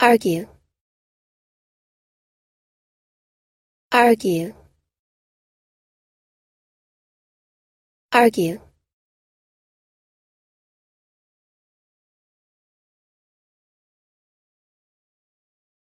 argue argue argue